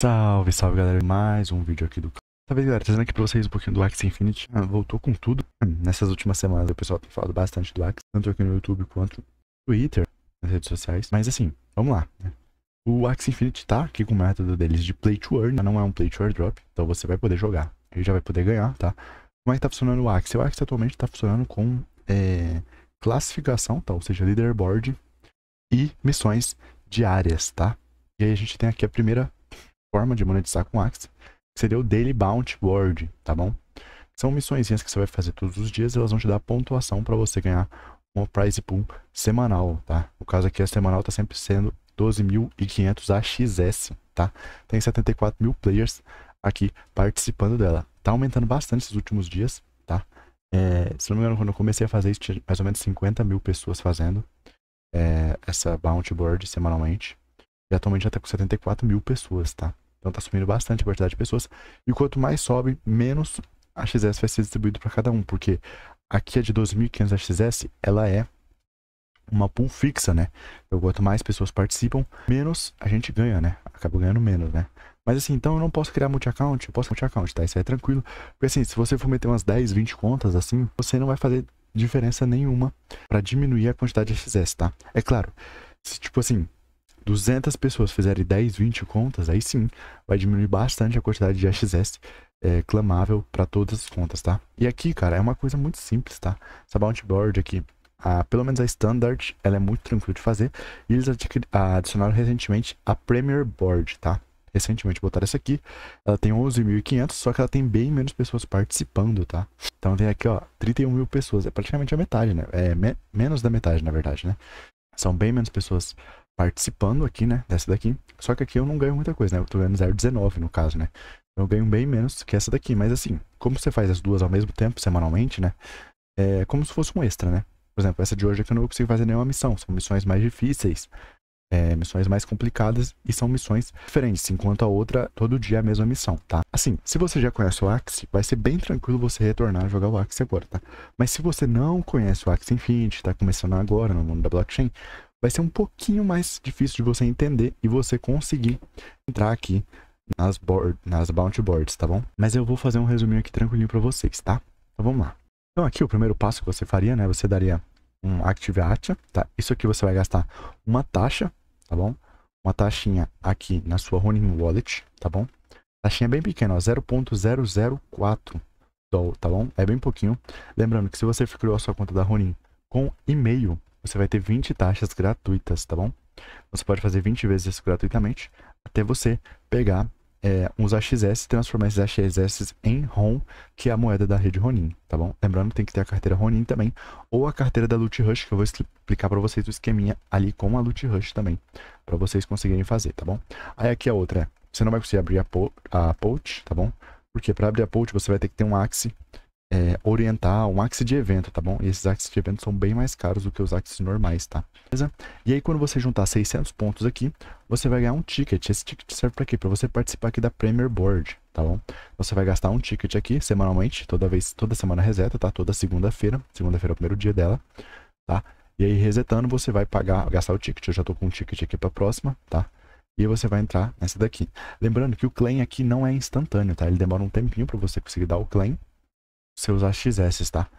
Salve, salve galera, mais um vídeo aqui do canal. Talvez galera, trazendo aqui pra vocês um pouquinho do Axie Infinity. Ah, voltou com tudo. Hum, nessas últimas semanas o pessoal tem falado bastante do Axie, tanto aqui no YouTube quanto no Twitter, nas redes sociais. Mas assim, vamos lá. Né? O Axie Infinity tá aqui com o método deles de play to earn, não é um play to earn drop, então você vai poder jogar ele já vai poder ganhar, tá? Como é que tá funcionando o Axie? O Axie atualmente tá funcionando com é, classificação, tá? Ou seja, leaderboard e missões diárias, tá? E aí a gente tem aqui a primeira forma de monetizar com Axie, que seria o Daily Bounty Board, tá bom? São missõezinhas que você vai fazer todos os dias, elas vão te dar pontuação para você ganhar uma prize pool semanal, tá? O caso aqui é semanal, tá sempre sendo 12.500 AXS, tá? Tem 74 mil players aqui participando dela. Tá aumentando bastante esses últimos dias, tá? É, se não me engano, quando eu comecei a fazer isso, tinha mais ou menos 50 mil pessoas fazendo é, essa bounty board semanalmente. E atualmente já está com 74 mil pessoas, tá? Então está subindo bastante a quantidade de pessoas. E quanto mais sobe, menos a XS vai ser distribuído para cada um. Porque aqui é a de 2.500 a XS, ela é uma pool fixa, né? Então quanto mais pessoas participam, menos a gente ganha, né? Acaba ganhando menos, né? Mas assim, então eu não posso criar multi-account, eu posso multi-account, tá? Isso aí é tranquilo. Porque assim, se você for meter umas 10, 20 contas assim, você não vai fazer diferença nenhuma para diminuir a quantidade de XS, tá? É claro, se tipo assim, 200 pessoas fizerem 10, 20 contas, aí sim vai diminuir bastante a quantidade de AXS é, clamável para todas as contas, tá? E aqui, cara, é uma coisa muito simples, tá? Essa bounty board aqui, a, pelo menos a standard, ela é muito tranquila de fazer. E eles adicionaram recentemente a Premier Board, tá? Recentemente botaram essa aqui. Ela tem 11.500, só que ela tem bem menos pessoas participando, tá? Então tem aqui, ó, 31 mil pessoas. É praticamente a metade, né? É me menos da metade, na verdade, né? São bem menos pessoas participando aqui, né? Dessa daqui. Só que aqui eu não ganho muita coisa, né? Eu tô ganhando 0,19 no caso, né? Então eu ganho bem menos que essa daqui. Mas assim, como você faz as duas ao mesmo tempo, semanalmente, né? É como se fosse um extra, né? Por exemplo, essa de hoje aqui é eu não consigo fazer nenhuma missão. São missões mais difíceis, é, missões mais complicadas e são missões diferentes, enquanto a outra, todo dia é a mesma missão, tá? Assim, se você já conhece o Axie, vai ser bem tranquilo você retornar a jogar o Axie agora, tá? Mas se você não conhece o Axie Infinity, tá começando agora no mundo da blockchain, vai ser um pouquinho mais difícil de você entender e você conseguir entrar aqui nas, board, nas bounty boards, tá bom? Mas eu vou fazer um resuminho aqui tranquilinho para vocês, tá? Então vamos lá. Então aqui o primeiro passo que você faria, né? Você daria um Active tá? Isso aqui você vai gastar uma taxa, tá bom? Uma taxinha aqui na sua Ronin Wallet, tá bom? Taxinha bem pequena, 0.004 dólar, tá bom? É bem pouquinho. Lembrando que se você criou a sua conta da Ronin com e-mail, você vai ter 20 taxas gratuitas, tá bom? Você pode fazer 20 vezes isso gratuitamente até você pegar é, uns AXS e transformar esses AXS em RON, que é a moeda da rede Ronin, tá bom? Lembrando que tem que ter a carteira Ronin também, ou a carteira da Loot Rush, que eu vou explicar para vocês o esqueminha ali com a Loot Rush também, para vocês conseguirem fazer, tá bom? Aí aqui a outra é, você não vai conseguir abrir a, po a tá bom? Porque para abrir a pouch você vai ter que ter um Axie, é, orientar um axe de evento, tá bom? E esses axes de evento são bem mais caros do que os axes normais, tá? Beleza? E aí quando você juntar 600 pontos aqui, você vai ganhar um ticket. Esse ticket serve para quê? Para você participar aqui da Premier Board, tá bom? Você vai gastar um ticket aqui semanalmente, toda vez, toda semana reseta, tá? Toda segunda-feira, segunda-feira é o primeiro dia dela, tá? E aí resetando, você vai pagar, gastar o ticket. Eu já tô com um ticket aqui para próxima, tá? e você vai entrar nessa daqui. Lembrando que o claim aqui não é instantâneo, tá? Ele demora um tempinho para você conseguir dar o claim, você usar XS, tá? Se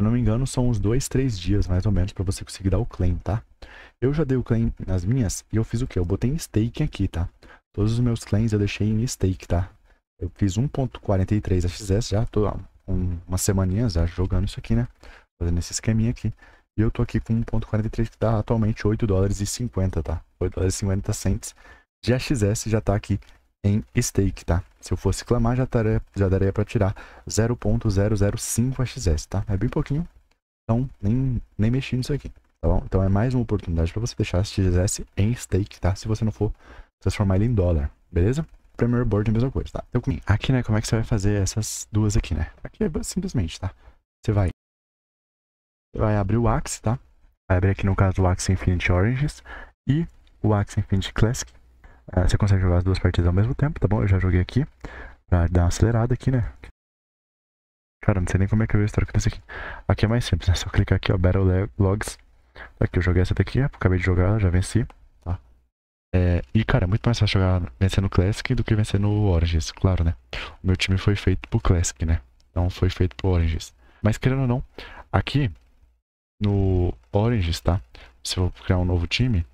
eu não me engano, são uns dois, três dias, mais ou menos, para você conseguir dar o claim, tá? Eu já dei o claim nas minhas e eu fiz o quê? Eu botei em stake aqui, tá? Todos os meus claims eu deixei em stake, tá? Eu fiz 1.43 XS já, tô há uma semaninha já jogando isso aqui, né? Fazendo esse esqueminha aqui. E eu tô aqui com 1.43 que dá tá atualmente 8 dólares e 50, tá? 8 dólares e 50 cents. GXS já tá aqui em stake, tá? Se eu fosse clamar, já, taria, já daria para tirar 0.005 XS, tá? É bem pouquinho, então nem, nem mexi nisso aqui, tá bom? Então é mais uma oportunidade para você deixar XS em stake, tá? Se você não for transformar ele em dólar, beleza? Premier Board é a mesma coisa, tá? Então, aqui, né, como é que você vai fazer essas duas aqui, né? Aqui é simplesmente, tá? Você vai, você vai abrir o axe, tá? Vai abrir aqui, no caso, o axe Infinity Oranges e o axe Infinity Classic. Uh, você consegue jogar as duas partidas ao mesmo tempo, tá bom? Eu já joguei aqui, pra dar uma acelerada aqui, né? Cara, não sei nem como é que eu ia trocando isso aqui. Aqui é mais simples, né? só clicar aqui, ó, Battle Logs. Aqui, eu joguei essa daqui, né? acabei de jogar, já venci. Tá. É, e, cara, é muito mais fácil jogar vencendo no Classic do que vencer no Oranges, claro, né? O meu time foi feito pro Classic, né? Não foi feito pro Oranges. Mas, querendo ou não, aqui no Oranges, tá? Se eu criar um novo time,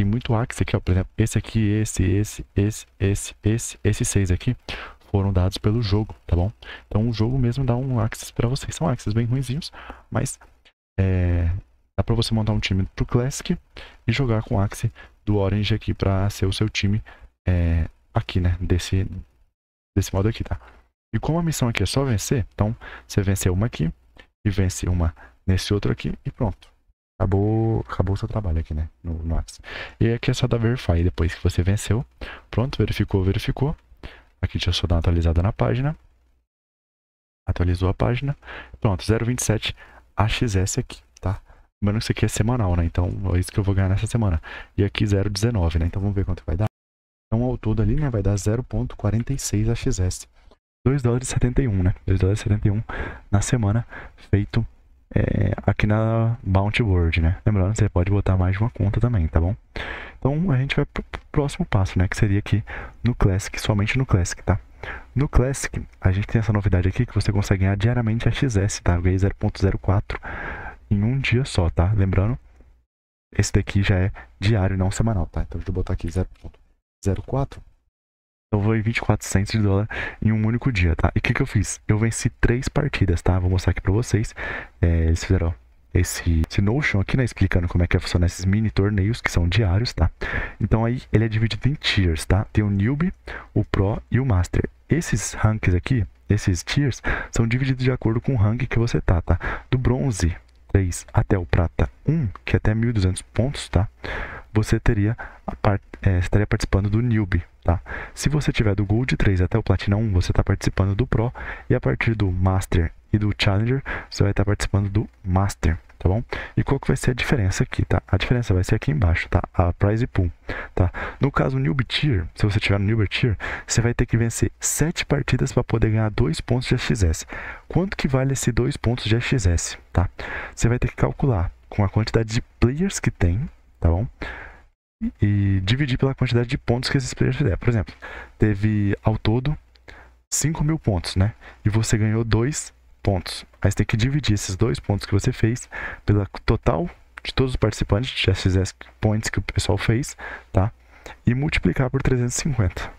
tem muito axe aqui, ó. Por exemplo, esse aqui, esse, esse, esse, esse, esse, esses seis aqui foram dados pelo jogo, tá bom? Então o jogo mesmo dá um axis para vocês. São axes bem ruinzinhos, mas é, dá para você montar um time pro Classic e jogar com o axe do Orange aqui para ser o seu time é, aqui, né? Desse, desse modo aqui, tá? E como a missão aqui é só vencer, então você vence uma aqui e vence uma nesse outro aqui e pronto acabou, acabou o seu trabalho aqui, né? No, no E aqui é só dar verify. Depois que você venceu, pronto, verificou, verificou. Aqui deixa eu só dar uma atualizada na página. Atualizou a página. Pronto, 0,27 AXS aqui, tá? Lembrando que isso aqui é semanal, né? Então é isso que eu vou ganhar nessa semana. E aqui 0,19, né? Então vamos ver quanto vai dar. Então ao todo ali, né? Vai dar 0,46 AXS. 2 dólares e 71, né? 2 dólares e 71 na semana feito é, aqui na Bounty Board, né? Lembrando, você pode botar mais de uma conta também, tá bom? Então a gente vai pro próximo passo, né? Que seria aqui no Classic, somente no Classic, tá? No Classic, a gente tem essa novidade aqui que você consegue ganhar diariamente a XS, tá? ganhei 0.04 em um dia só, tá? Lembrando, esse daqui já é diário, não semanal, tá? Então deixa eu botar aqui 0.04 eu vou em 24 centos de dólar em um único dia, tá? E o que, que eu fiz? Eu venci três partidas, tá? Vou mostrar aqui pra vocês. É, eles fizeram, esse, esse, Notion aqui, né, explicando como é que funciona é funcionar esses mini torneios, que são diários, tá? Então aí ele é dividido em tiers, tá? Tem o Newbie, o Pro e o Master. Esses ranks aqui, esses tiers, são divididos de acordo com o rank que você tá, tá? Do bronze 3 até o prata 1, que é até 1.200 pontos, tá? você teria, part... é, estaria participando do Newbie. Tá? Se você tiver do Gold 3 até o Platina 1, você está participando do Pro, e a partir do Master e do Challenger, você vai estar tá participando do Master, tá bom? E qual que vai ser a diferença aqui, tá? A diferença vai ser aqui embaixo, tá? A prize pool, tá? No caso Newbie Tier, se você tiver no Newbie Tier, você vai ter que vencer 7 partidas para poder ganhar 2 pontos de XS. Quanto que vale esse 2 pontos de XS, tá? Você vai ter que calcular com a quantidade de players que tem, tá bom? E dividir pela quantidade de pontos que esses players fizeram. Por exemplo, teve ao todo 5 mil pontos, né? E você ganhou 2 pontos. Aí você tem que dividir esses dois pontos que você fez pela total de todos os participantes de XS points que o pessoal fez, tá? E multiplicar por 350.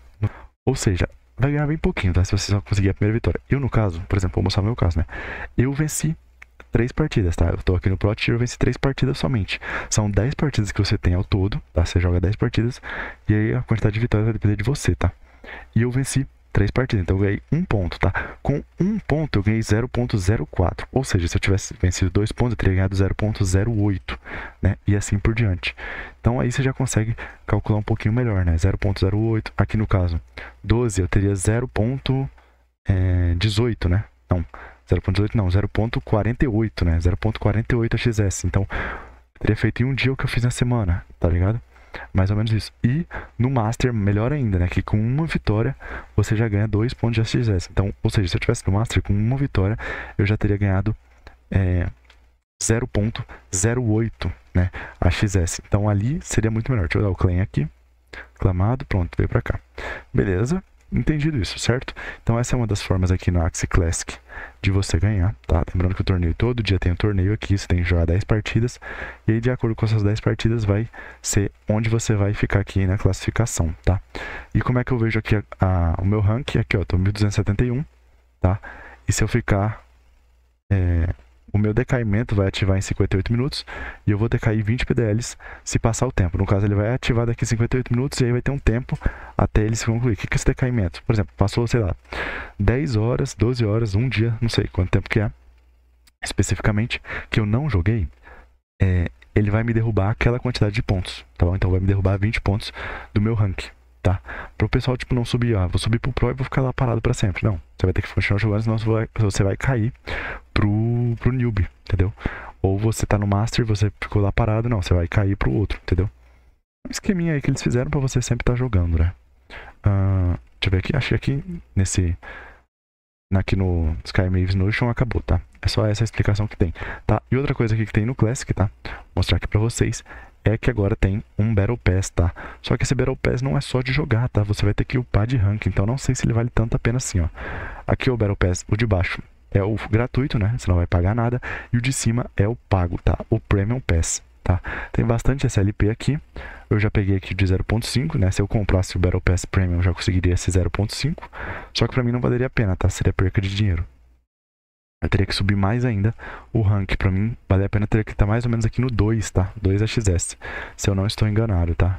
Ou seja, vai ganhar bem pouquinho, tá? Se você só conseguir a primeira vitória. Eu, no caso, por exemplo, vou mostrar o meu caso, né? Eu venci três partidas, tá? Eu tô aqui no Plot eu venci três partidas somente. São 10 partidas que você tem ao todo, tá? Você joga 10 partidas e aí a quantidade de vitórias vai depender de você, tá? E eu venci três partidas, então eu ganhei um ponto, tá? Com um ponto eu ganhei 0.04, ou seja, se eu tivesse vencido dois pontos eu teria ganhado 0.08, né? E assim por diante. Então aí você já consegue calcular um pouquinho melhor, né? 0.08, aqui no caso 12 eu teria 0.18, eh, né? Não, 0.18 não, 0.48, né? 0.48 XS. Então, teria feito em um dia o que eu fiz na semana, tá ligado? Mais ou menos isso. E no Master, melhor ainda, né? Que com uma vitória você já ganha dois pontos de SXS. Então, ou seja, se eu tivesse no Master com uma vitória, eu já teria ganhado é, 0.08, né? A XS. Então ali seria muito melhor. Deixa eu dar o claim aqui. Clamado, pronto, veio pra cá. Beleza entendido isso, certo? Então essa é uma das formas aqui no Axie Classic de você ganhar, tá? Lembrando que o torneio todo dia tem um torneio aqui, você tem que jogar 10 partidas, e aí de acordo com essas 10 partidas vai ser onde você vai ficar aqui na classificação, tá? E como é que eu vejo aqui a, a, o meu rank? Aqui, ó, tô 1271, tá? E se eu ficar... É, meu decaimento vai ativar em 58 minutos e eu vou decair 20 PDLs se passar o tempo. No caso, ele vai ativar daqui 58 minutos e aí vai ter um tempo até ele se concluir. O que é esse decaimento? Por exemplo, passou, sei lá, 10 horas, 12 horas, um dia, não sei quanto tempo que é, especificamente, que eu não joguei, é, ele vai me derrubar aquela quantidade de pontos, tá bom? Então vai me derrubar 20 pontos do meu rank tá? Para o pessoal, tipo, não subir, ó, ah, vou subir pro Pro e vou ficar lá parado para sempre. Não, você vai ter que continuar jogando, senão você vai, você vai cair pro, pro newbie, entendeu? Ou você tá no Master, você ficou lá parado, não, você vai cair pro outro, entendeu? É um esqueminha aí que eles fizeram para você sempre estar tá jogando, né? Uh, deixa eu ver aqui, achei aqui nesse aqui no Sky Maves Notion acabou, tá? É só essa explicação que tem, tá? E outra coisa aqui que tem no Classic, tá? Vou mostrar aqui pra vocês, é que agora tem um Battle Pass, tá? Só que esse Battle Pass não é só de jogar, tá? Você vai ter que upar de rank, então não sei se ele vale tanto a pena assim, ó. Aqui é o Battle Pass, o de baixo é o gratuito, né? Você não vai pagar nada. E o de cima é o pago, tá? O Premium Pass, tá? Tem bastante SLP aqui. Eu já peguei aqui de 0.5, né? Se eu comprasse o Battle Pass Premium, eu já conseguiria esse 0.5. Só que pra mim não valeria a pena, tá? Seria perca de dinheiro. Eu teria que subir mais ainda o rank. Pra mim, vale a pena ter que estar tá mais ou menos aqui no 2, tá? 2AXS, é se eu não estou enganado, tá?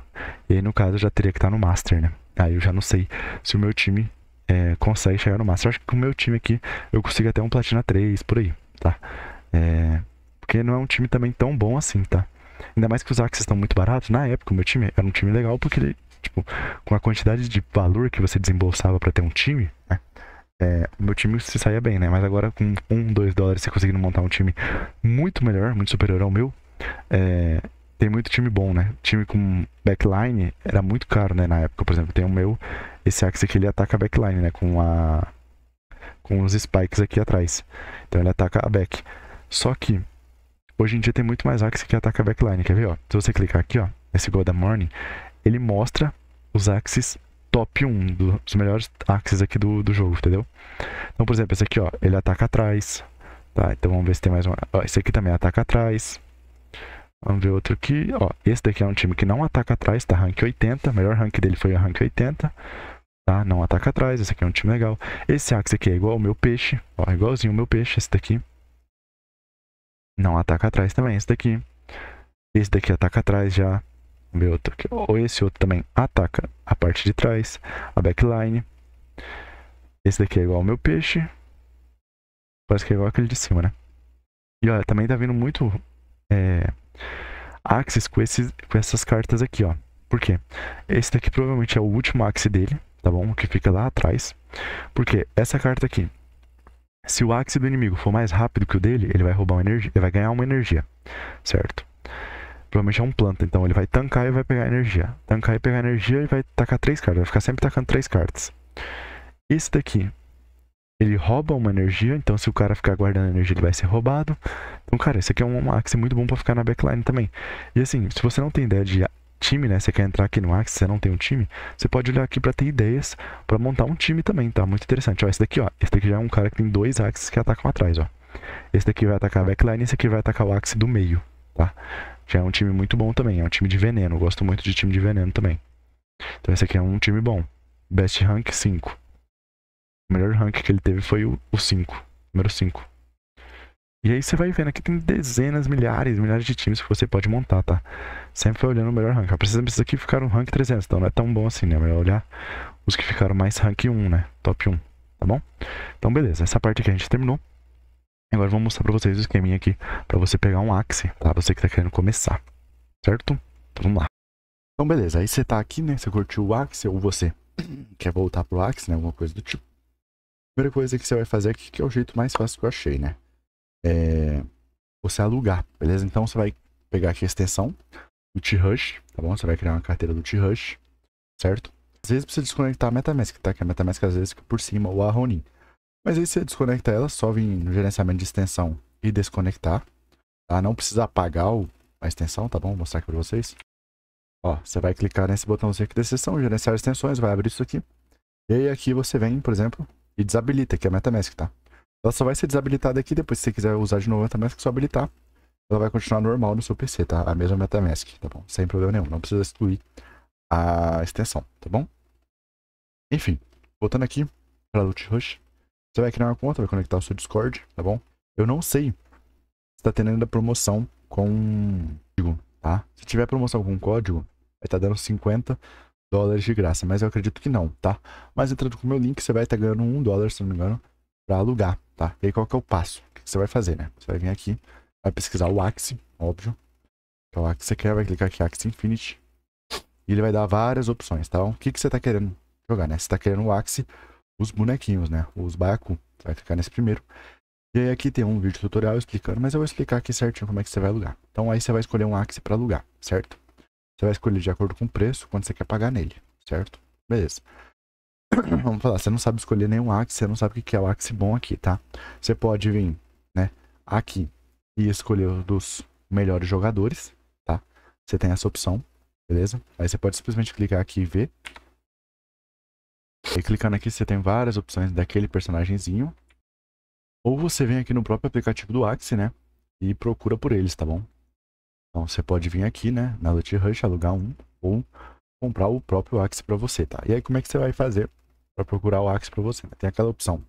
E aí, no caso, eu já teria que estar tá no Master, né? Aí eu já não sei se o meu time é, consegue chegar no Master. Eu acho que com o meu time aqui, eu consigo até um Platina 3, por aí, tá? É, porque não é um time também tão bom assim, tá? Ainda mais que os Axis estão muito baratos. Na época, o meu time era um time legal porque ele, tipo, com a quantidade de valor que você desembolsava para ter um time, né? É, meu time se saía bem, né? Mas agora com 1, 2 dólares você conseguindo montar um time muito melhor, muito superior ao meu, é, tem muito time bom, né? Time com backline era muito caro, né? Na época, por exemplo, tem o meu, esse Axe aqui ele ataca backline, né? Com a. Com os spikes aqui atrás. Então ele ataca a back. Só que hoje em dia tem muito mais Axe que ataca backline. Quer ver? Ó? Se você clicar aqui, ó, nesse Golden Morning, ele mostra os axes top 1 dos melhores axes aqui do, do jogo, entendeu? Então, por exemplo, esse aqui, ó, ele ataca atrás. Tá, então vamos ver se tem mais um. Ó, esse aqui também ataca atrás. Vamos ver outro aqui, ó. Esse daqui é um time que não ataca atrás, tá? Rank 80. O melhor rank dele foi o rank 80. Tá? Não ataca atrás. Esse aqui é um time legal. Esse axe aqui é igual o meu peixe. Ó, igualzinho o meu peixe, esse daqui. Não ataca atrás também, esse daqui. Esse daqui ataca atrás já outro aqui, ou esse outro também ataca a parte de trás, a backline. Esse daqui é igual ao meu peixe. Parece que é igual aquele de cima, né? E olha, também tá vindo muito é, axis com, esses, com essas cartas aqui, ó. Por quê? Esse daqui provavelmente é o último axis dele, tá bom? que fica lá atrás. Porque essa carta aqui, se o axis do inimigo for mais rápido que o dele, ele vai roubar uma energia, ele vai ganhar uma energia, certo? Provavelmente é um planta, então ele vai tancar e vai pegar energia. Tancar e pegar energia e vai tacar três cartas. Vai ficar sempre tacando três cartas. Esse daqui, ele rouba uma energia, então se o cara ficar guardando energia, ele vai ser roubado. Então, cara, esse aqui é um Axe muito bom para ficar na backline também. E assim, se você não tem ideia de time, né? Você quer entrar aqui no Axe, você não tem um time, você pode olhar aqui para ter ideias para montar um time também, tá? Muito interessante. Ó, esse daqui, ó, esse daqui já é um cara que tem dois Axis que atacam atrás, ó. Esse daqui vai atacar a backline, esse aqui vai atacar o Axe do meio tá? é um time muito bom também, é um time de veneno, gosto muito de time de veneno também. Então esse aqui é um time bom. Best rank 5. O melhor rank que ele teve foi o 5, número 5. E aí você vai vendo aqui tem dezenas, milhares, milhares de times que você pode montar, tá? Sempre foi olhando o melhor rank. Precisa, precisa que ficaram rank 300, então não é tão bom assim, né? Melhor olhar os que ficaram mais rank 1, né? Top 1, tá bom? Então beleza, essa parte aqui a gente terminou. Agora eu vou mostrar para vocês o esqueminha aqui para você pegar um axe, tá? Você que tá querendo começar, certo? Então vamos lá. Então beleza, aí você tá aqui, né? Você curtiu o axe ou você quer voltar pro axe, né? Alguma coisa do tipo. Primeira coisa que você vai fazer aqui, que é o jeito mais fácil que eu achei, né? É você alugar, beleza? Então você vai pegar aqui a extensão do T-Rush, tá bom? Você vai criar uma carteira do T-Rush, certo? Às vezes precisa desconectar a MetaMask, tá? Que a MetaMask às vezes fica por cima ou a Ronin. Mas aí você desconecta ela, só vem no gerenciamento de extensão e desconectar. Tá? Não precisa apagar a extensão, tá bom? Vou mostrar aqui pra vocês. Ó, você vai clicar nesse botãozinho aqui da extensão, gerenciar extensões, vai abrir isso aqui. E aí aqui você vem, por exemplo, e desabilita, que é a Metamask, tá? Ela só vai ser desabilitada aqui, depois se você quiser usar de novo a Metamask, é só habilitar. Ela vai continuar normal no seu PC, tá? A mesma Metamask, tá bom? Sem problema nenhum, não precisa excluir a extensão, tá bom? Enfim, voltando aqui para Root Rush. Você vai criar uma conta, vai conectar o seu Discord, tá bom? Eu não sei se tá tendo ainda promoção com código, tá? Se tiver promoção com código, vai estar tá dando 50 dólares de graça, mas eu acredito que não, tá? Mas entrando com o meu link, você vai estar tá ganhando 1 dólar, se não me engano, para alugar, tá? E aí qual que é o passo? O que você vai fazer, né? Você vai vir aqui, vai pesquisar o Axie, óbvio, que é o Axie que você quer, vai clicar aqui Axie Infinity, e ele vai dar várias opções, tá? O que, que você tá querendo jogar, né? Você tá querendo o Axie os bonequinhos, né? Os baiacu. vai ficar nesse primeiro. E aí aqui tem um vídeo tutorial explicando, mas eu vou explicar aqui certinho como é que você vai alugar. Então aí você vai escolher um axe para alugar, certo? Você vai escolher de acordo com o preço, quando você quer pagar nele, certo? Beleza. Vamos falar, você não sabe escolher nenhum axe, você não sabe o que é o axe bom aqui, tá? Você pode vir, né, aqui e escolher um dos melhores jogadores, tá? Você tem essa opção, beleza? Aí você pode simplesmente clicar aqui e ver, e clicando aqui você tem várias opções daquele personagemzinho. Ou você vem aqui no próprio aplicativo do Axie, né? E procura por eles, tá bom? Então você pode vir aqui, né? Na Loot Rush, alugar um ou comprar o próprio Axie para você, tá? E aí como é que você vai fazer para procurar o Axie para você? Né? Tem aquela opção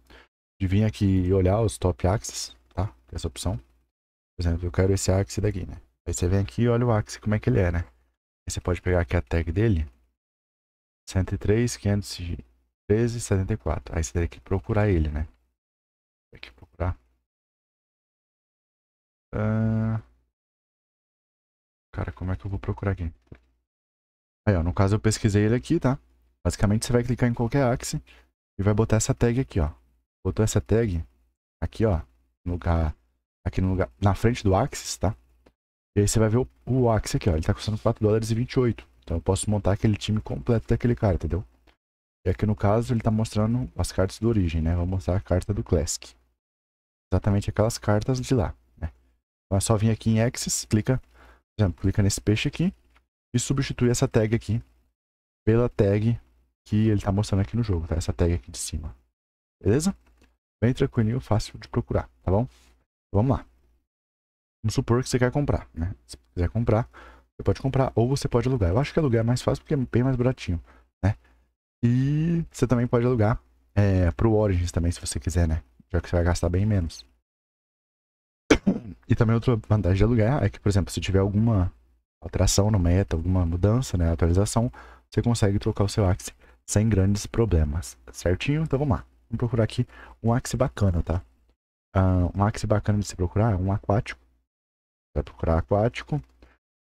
de vir aqui e olhar os top Axies, tá? Tem essa opção. Por exemplo, eu quero esse Axie daqui, né? Aí você vem aqui e olha o Axie, como é que ele é, né? Aí você pode pegar aqui a tag dele. 103, 500 1374. Aí você teria que procurar ele, né? Tem que procurar. Uh... Cara, como é que eu vou procurar aqui? Aí, ó, no caso eu pesquisei ele aqui, tá? Basicamente você vai clicar em qualquer axe e vai botar essa tag aqui, ó. Botou essa tag aqui, ó, no lugar aqui no lugar na frente do axis, tá? E aí você vai ver o, o axe aqui, ó, ele tá custando 4 dólares e 28. Então eu posso montar aquele time completo daquele cara, entendeu? É e aqui no caso ele está mostrando as cartas do origem, né? Vou mostrar a carta do Classic. Exatamente aquelas cartas de lá, né? Então é só vir aqui em Axis, clica, por exemplo, clica nesse peixe aqui e substitui essa tag aqui pela tag que ele está mostrando aqui no jogo, tá? Essa tag aqui de cima. Beleza? Bem tranquilinho, fácil de procurar, tá bom? vamos lá. Vamos supor que você quer comprar, né? Se quiser comprar, você pode comprar ou você pode alugar. Eu acho que alugar é mais fácil porque é bem mais baratinho, né? E você também pode alugar é, para o Origins também, se você quiser, né? Já que você vai gastar bem menos. E também outra vantagem de alugar é que, por exemplo, se tiver alguma alteração no meta, alguma mudança, né, atualização, você consegue trocar o seu axe sem grandes problemas, certinho? Então vamos lá, vamos procurar aqui um axe bacana, tá? Ah, um axe bacana de se procurar é um aquático, vai procurar aquático,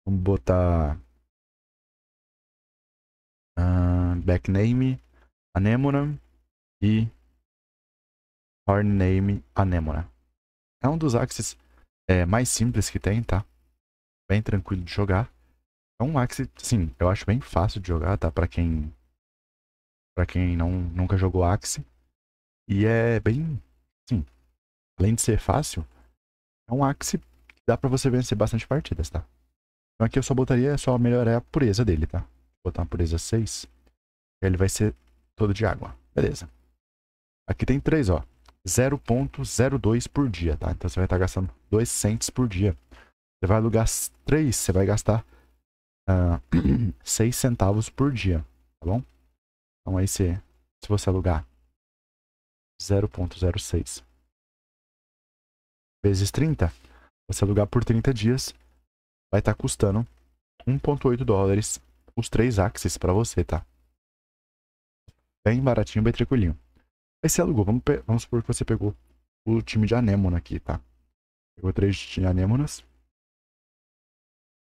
vamos botar Uh, backname Anemona e hornname Anemona. É um dos axes é, mais simples que tem, tá? Bem tranquilo de jogar. É um axe, sim, eu acho bem fácil de jogar, tá? Pra quem, pra quem não, nunca jogou axe. E é bem, sim, além de ser fácil, é um axe que dá pra você vencer bastante partidas, tá? Então aqui é eu só botaria, só melhorar a pureza dele, tá? botar uma pureza 6. Ele vai ser todo de água. Beleza. Aqui tem 3, ó. 0.02 por dia, tá? Então você vai estar tá gastando 2 cents por dia. Você vai alugar 3, você vai gastar uh, ah, 6 centavos por dia, tá bom? Então aí você, se você alugar 0.06 vezes 30, você alugar por 30 dias, vai estar tá custando 1.8 dólares os três axes para você, tá? Bem baratinho, bem tranquilinho. Aí você alugou, vamos, vamos supor que você pegou o time de anêmona aqui, tá? Pegou três de anêmonas.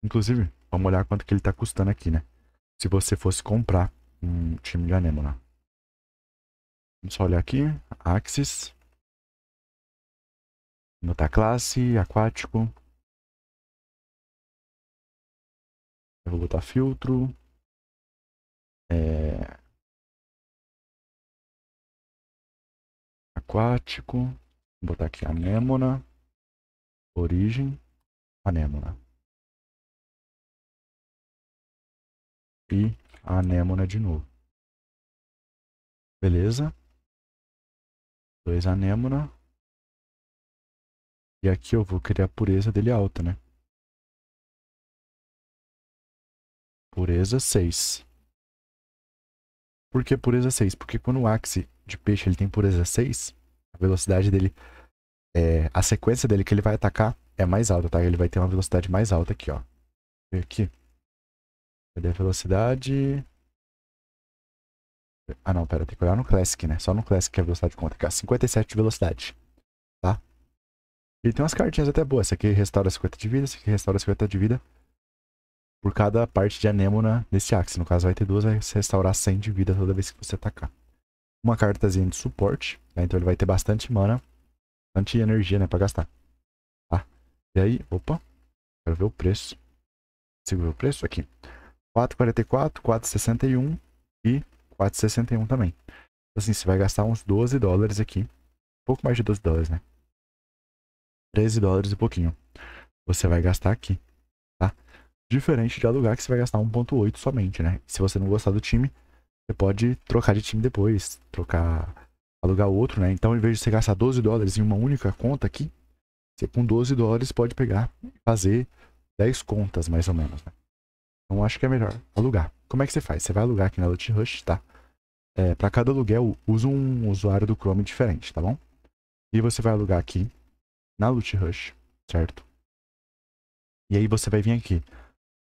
Inclusive, vamos olhar quanto que ele tá custando aqui, né? Se você fosse comprar um time de anêmona. Vamos só olhar aqui, Axis. Notar classe, aquático, Eu vou botar filtro. É... Aquático. Vou botar aqui anêmona. Origem. Anêmona. E a anêmona de novo. Beleza? Dois anêmona. E aqui eu vou criar a pureza dele alta, né? Pureza 6. Por que pureza 6? Porque quando o axe de peixe ele tem pureza 6, a velocidade dele, é, a sequência dele que ele vai atacar é mais alta, tá? Ele vai ter uma velocidade mais alta aqui, ó. aqui. Cadê a velocidade? Ah, não, pera, tem que olhar no Classic, né? Só no Classic que a velocidade conta, que é 57 de velocidade, tá? Ele tem umas cartinhas até boas. Essa aqui restaura 50 de vida, essa aqui restaura 50 de vida por cada parte de anêmona desse axe. No caso, vai ter duas, vai restaurar 100 de vida toda vez que você atacar. Uma cartazinha de suporte, né? então ele vai ter bastante mana, bastante energia, né, pra gastar. Tá? E aí, opa, quero ver o preço. Consigo ver o preço aqui. 4,44, 4,61 e 4,61 também. Então, assim, você vai gastar uns 12 dólares aqui. Um pouco mais de 12 dólares, né? 13 dólares e pouquinho. Você vai gastar aqui. Diferente de alugar que você vai gastar 1.8 somente, né? Se você não gostar do time, você pode trocar de time depois, trocar, alugar outro, né? Então, em vez de você gastar 12 dólares em uma única conta aqui, você com 12 dólares pode pegar e fazer 10 contas, mais ou menos, né? Então, acho que é melhor alugar. Como é que você faz? Você vai alugar aqui na Loot Rush, tá? É, para cada aluguel, usa um usuário do Chrome diferente, tá bom? E você vai alugar aqui na Loot Rush, certo? E aí você vai vir aqui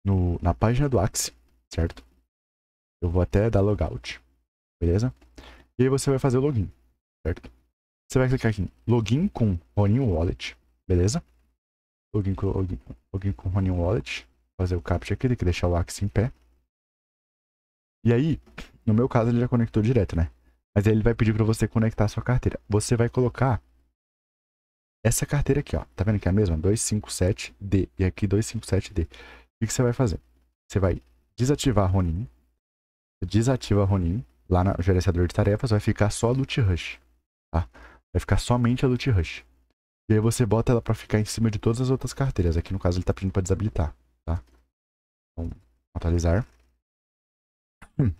no, na página do Axie, certo? Eu vou até dar logout, beleza? E aí você vai fazer o login, certo? Você vai clicar aqui em login com Ronin Wallet, beleza? Login com, login, login com Ronin Wallet, fazer o captcha aqui, tem que deixar o Axie em pé. E aí, no meu caso ele já conectou direto, né? Mas aí ele vai pedir para você conectar a sua carteira. Você vai colocar essa carteira aqui, ó. Tá vendo que é a mesma? 257D e aqui 257D. O que, você vai fazer? Você vai desativar Ronin. Desativa Ronin lá no gerenciador de tarefas. Vai ficar só a Loot Rush. Tá? Vai ficar somente a Loot Rush. E aí você bota ela para ficar em cima de todas as outras carteiras. Aqui no caso ele tá pedindo para desabilitar. Tá? Então, atualizar. Hum.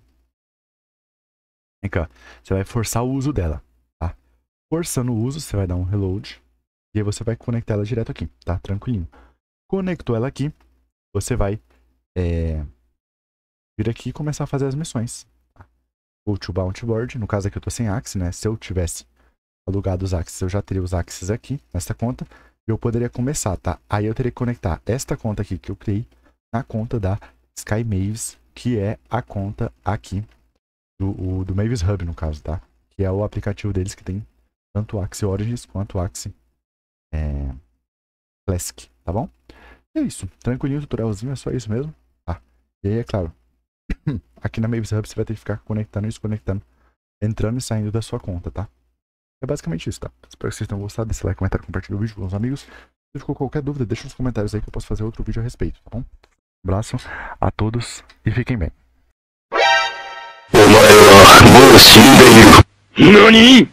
Vem cá. Você vai forçar o uso dela. Tá? Forçando o uso, você vai dar um reload. E aí você vai conectar ela direto aqui, tá? Tranquilinho. Conectou ela aqui, você vai é, vir aqui e começar a fazer as missões. Go tá? to Bounty Board, no caso aqui eu estou sem Axis, né? Se eu tivesse alugado os Axis, eu já teria os Axis aqui, nessa conta, e eu poderia começar, tá? Aí eu teria que conectar esta conta aqui que eu criei na conta da Sky Maves, que é a conta aqui do, o, do Mavis Hub, no caso, tá? Que é o aplicativo deles que tem tanto o Origins quanto o é, Classic, tá bom? é isso. Tranquilinho, tutorialzinho, é só isso mesmo. Tá? E aí, é claro, aqui na Mavis Hub você vai ter que ficar conectando e desconectando, entrando e saindo da sua conta, tá? É basicamente isso, tá? Espero que vocês tenham gostado. Deixa like, comentário, compartilhe o vídeo com os amigos. Se ficou qualquer dúvida, deixa nos comentários aí que eu posso fazer outro vídeo a respeito, tá bom? abraço a todos e fiquem bem. Nani?